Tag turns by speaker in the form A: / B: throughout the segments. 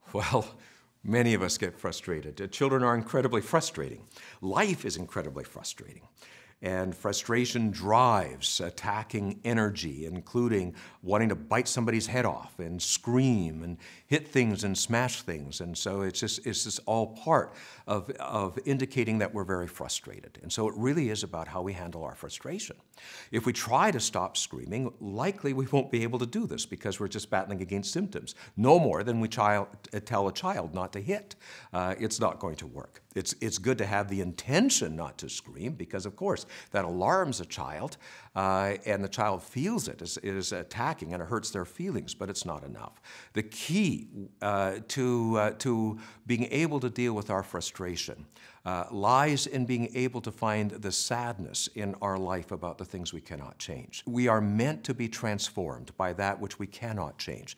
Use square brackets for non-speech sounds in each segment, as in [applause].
A: [laughs] Well, many of us get frustrated. Children are incredibly frustrating. Life is incredibly frustrating. And frustration drives attacking energy, including wanting to bite somebody's head off and scream and hit things and smash things. And so it's just, it's just all part of, of indicating that we're very frustrated. And so it really is about how we handle our frustration. If we try to stop screaming, likely we won't be able to do this because we're just battling against symptoms. No more than we child, tell a child not to hit. Uh, it's not going to work. It's, it's good to have the intention not to scream because, of course, that alarms a child uh, and the child feels it is, is attacking and it hurts their feelings, but it's not enough. The key uh, to, uh, to being able to deal with our frustration uh, lies in being able to find the sadness in our life about the things we cannot change. We are meant to be transformed by that which we cannot change.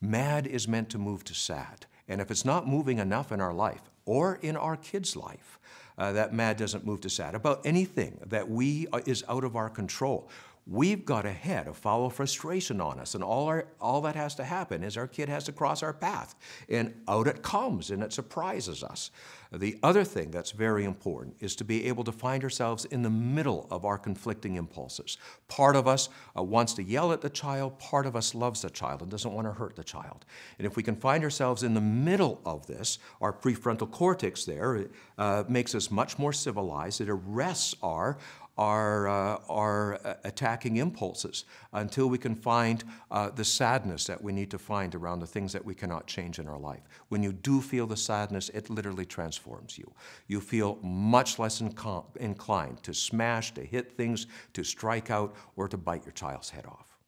A: Mad is meant to move to sad. And if it's not moving enough in our life or in our kids' life, uh, that mad doesn't move to sad, about anything that we uh, is out of our control we've got a head of follow frustration on us. And all, our, all that has to happen is our kid has to cross our path. And out it comes, and it surprises us. The other thing that's very important is to be able to find ourselves in the middle of our conflicting impulses. Part of us uh, wants to yell at the child, part of us loves the child and doesn't want to hurt the child. And if we can find ourselves in the middle of this, our prefrontal cortex there uh, makes us much more civilized. It arrests our our, uh, our uh, attacking impulses until we can find uh, the sadness that we need to find around the things that we cannot change in our life. When you do feel the sadness, it literally transforms you. You feel much less inclined to smash, to hit things, to strike out, or to bite your child's head off.